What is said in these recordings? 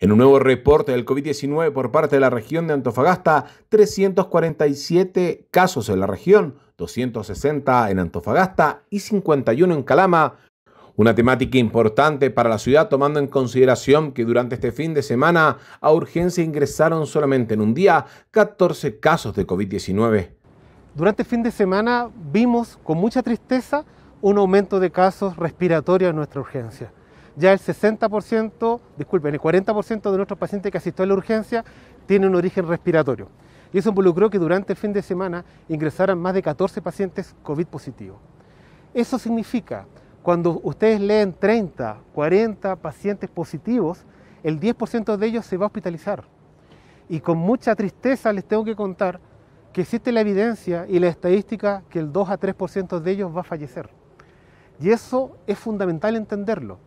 En un nuevo reporte del COVID-19 por parte de la región de Antofagasta, 347 casos en la región, 260 en Antofagasta y 51 en Calama. Una temática importante para la ciudad tomando en consideración que durante este fin de semana a urgencia ingresaron solamente en un día 14 casos de COVID-19. Durante el fin de semana vimos con mucha tristeza un aumento de casos respiratorios en nuestra urgencia ya el 60%, disculpen, el 40% de nuestros pacientes que asistió a la urgencia tiene un origen respiratorio. Y eso involucró que durante el fin de semana ingresaran más de 14 pacientes COVID positivos. Eso significa, cuando ustedes leen 30, 40 pacientes positivos, el 10% de ellos se va a hospitalizar. Y con mucha tristeza les tengo que contar que existe la evidencia y la estadística que el 2 a 3% de ellos va a fallecer. Y eso es fundamental entenderlo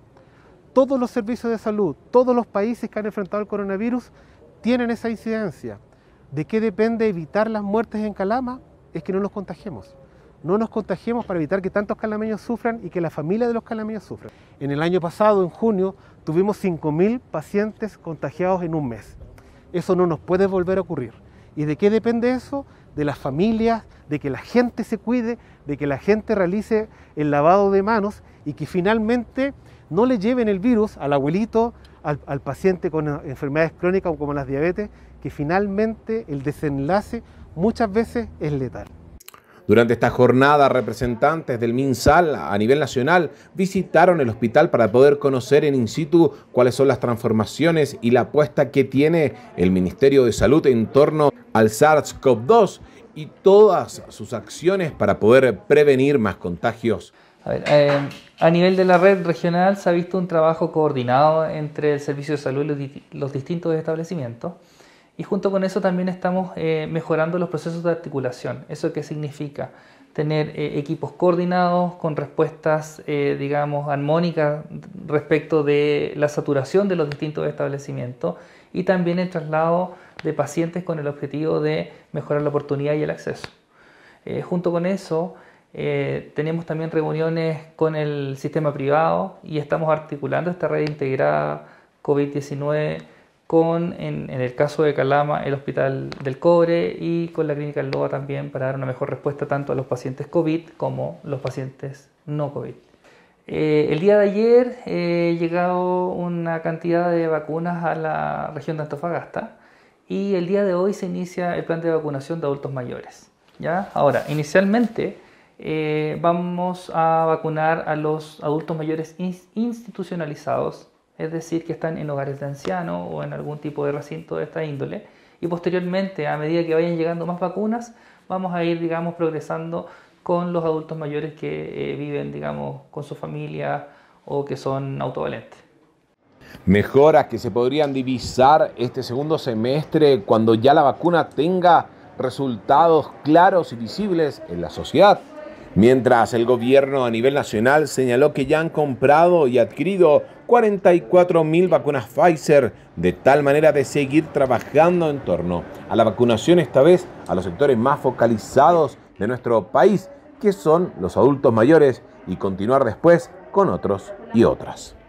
todos los servicios de salud, todos los países que han enfrentado el coronavirus tienen esa incidencia. ¿De qué depende evitar las muertes en Calama? Es que no nos contagiemos. No nos contagiemos para evitar que tantos calameños sufran y que la familia de los calameños sufra. En el año pasado, en junio, tuvimos 5.000 pacientes contagiados en un mes. Eso no nos puede volver a ocurrir. ¿Y de qué depende eso? de las familias, de que la gente se cuide, de que la gente realice el lavado de manos y que finalmente no le lleven el virus al abuelito, al, paciente con enfermedades crónicas como las diabetes, que finalmente el desenlace muchas veces es letal. Durante esta jornada, representantes del MinSal a nivel nacional visitaron el hospital para poder conocer en in situ cuáles son las transformaciones y la apuesta que tiene el Ministerio de Salud en torno al SARS-CoV-2 y todas sus acciones para poder prevenir más contagios. Eh, a, nivel de la red regional se ha visto un trabajo coordinado entre el Servicio de Salud y los distintos establecimientos. Y junto con eso también estamos eh, mejorando los procesos de articulación. ¿Eso qué significa? Tener eh, equipos coordinados con respuestas, eh, digamos, armónicas respecto de la saturación de los distintos establecimientos y también el traslado de pacientes con el objetivo de mejorar la oportunidad y el acceso. junto con eso, tenemos también reuniones con el sistema privado y estamos articulando esta red integrada COVID-19 con, en, el caso de Calama, el Hospital del Cobre y con la Clínica Loa también para dar una mejor respuesta tanto a los pacientes COVID como los pacientes no COVID. Eh, el día de ayer eh, he llegado una cantidad de vacunas a la región de Antofagasta y el día de hoy se inicia el plan de vacunación de adultos mayores. ¿ya? Ahora, inicialmente eh, vamos a vacunar a los adultos mayores institucionalizados es decir, que están en hogares de ancianos o en algún tipo de recinto de esta índole. Y posteriormente, a medida que vayan llegando más vacunas, vamos a ir, digamos, progresando con los adultos mayores que eh, viven, digamos, con su familia o que son autovalentes. Mejoras que se podrían divisar este segundo semestre cuando ya la vacuna tenga resultados claros y visibles en la sociedad. Mientras el gobierno a nivel nacional señaló que ya han comprado y adquirido 44.000 vacunas Pfizer, de tal manera de seguir trabajando en torno a la vacunación, esta vez a los sectores más focalizados de nuestro país, que son los adultos mayores, y continuar después con otros y otras.